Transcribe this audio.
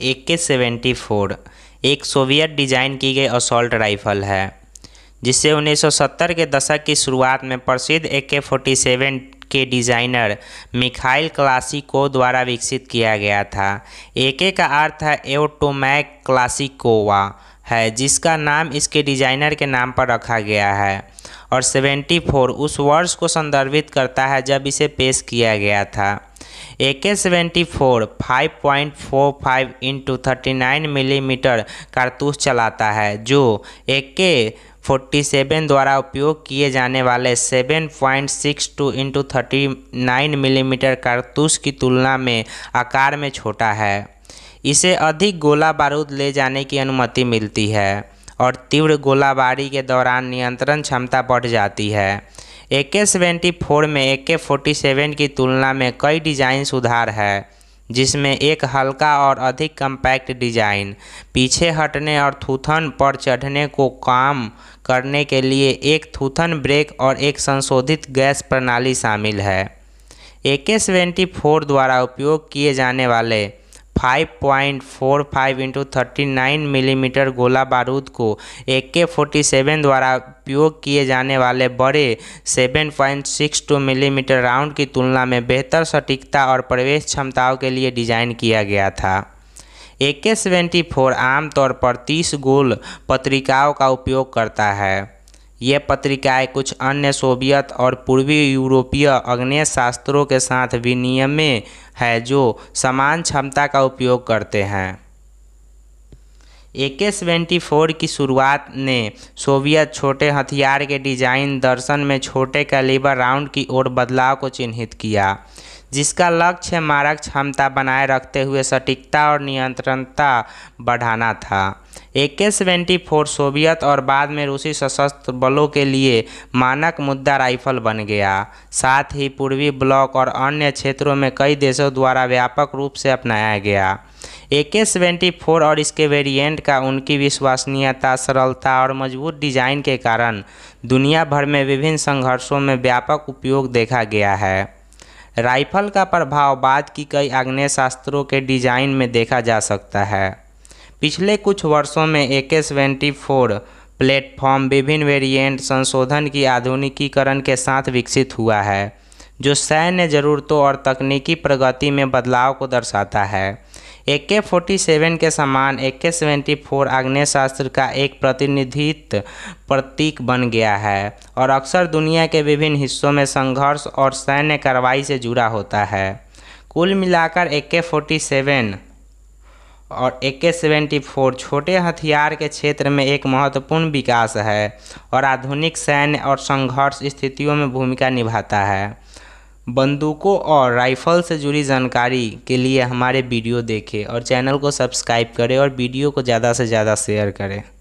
ए K seventy four एक Soviet design की गई असॉल्ट राइफल है जिसे 1970 के दशक की शुरुआत में प्रसिद्ध ए के फोर्टी सेवन के डिज़ाइनर मिखाइल क्लासिको द्वारा विकसित किया गया था ए के का अर्थ है एटोमैक क्लासिकोवा है जिसका नाम इसके डिज़ाइनर के नाम पर रखा गया है और 74 उस वर्ष को संदर्भित करता है जब इसे पेश किया गया था A K seventy four five point four five into thirty nine millimetre कारतूस चलाता है जो ए के फोर्टी सेवन द्वारा उपयोग किए जाने वाले seven point six two into thirty nine millimetre कारतूस की तुलना में आकार में छोटा है इसे अधिक गोला बारूद ले जाने की अनुमति मिलती है और तीव्र गोलाबारी के दौरान नियंत्रण क्षमता बढ़ जाती है ए के सेवेंटी फोर में ए के फोर्टी सेवन की तुलना में कई डिज़ाइन सुधार है जिसमें एक हल्का और अधिक कम्पैक्ट डिज़ाइन पीछे हटने और थूथन पर चढ़ने को काम करने के लिए एक थूथन ब्रेक और एक संशोधित गैस प्रणाली शामिल है ए के सेवेंटी फोर द्वारा उपयोग किए जाने वाले five point four five into thirty nine millimetre गोला बारूद को ए के फोर्टी सेवन द्वारा उपयोग किए जाने वाले बड़े seven point six two millimetre round की तुलना में बेहतर सटीकता और प्रवेश क्षमताओं के लिए डिजाइन किया गया था ए के सेवेंटी फोर आमतौर पर तीस गोल पत्रिकाओं का उपयोग करता है ये पत्रिकाएं कुछ अन्य सोवियत और पूर्वी यूरोपीय अग्नेय शास्त्रों के साथ विनियमे है जो समान क्षमता का उपयोग करते हैं ए के सेवेंटी फोर की शुरुआत ने सोवियत छोटे हथियार के डिजाइन दर्शन में छोटे कैलिबर राउंड की ओर बदलाव को चिन्हित किया जिसका लक्ष्य मारक क्षमता बनाए रखते हुए सटीकता और नियंत्रणता बढ़ाना था A K seventy four Soviet और बाद में रूसी सशस्त्र बलों के लिए मानक मुद्दा राइफल बन गया साथ ही पूर्वी ब्लॉक और अन्य क्षेत्रों में कई देशों द्वारा व्यापक रूप से अपनाया गया ए के सेवेंटी फोर और इसके वेरिएंट का उनकी विश्वसनीयता सरलता और मजबूत डिजाइन के कारण दुनिया भर में विभिन्न संघर्षों में व्यापक उपयोग देखा गया है राइफल का प्रभाव बाद की कई आग्नेय शास्त्रों के डिजाइन में देखा जा सकता है पिछले कुछ वर्षों में A K seventy four platform विभिन्न वेरिएंट संशोधन की आधुनिकीकरण के साथ विकसित हुआ है जो सैन्य ज़रूरतों और तकनीकी प्रगति में बदलाव को दर्शाता है ए के फोर्टी सेवन के समान ए के सेवेंटी फोर आग्नेय शास्त्र का एक प्रतिनिधित्व प्रतीक बन गया है और अक्सर दुनिया के विभिन्न हिस्सों में संघर्ष और सैन्य कार्रवाई से जुड़ा होता है कुल मिलाकर ए के फोर्टी सेवन और ए के सेवेंटी फोर छोटे हथियार के क्षेत्र में एक महत्वपूर्ण विकास है और आधुनिक सैन्य और संघर्ष स्थितियों में भूमिका निभाता है बंदूकों और राइफल से जुड़ी जानकारी के लिए हमारे वीडियो देखें और चैनल को सब्सक्राइब करें और वीडियो को ज़्यादा से ज़्यादा शेयर करें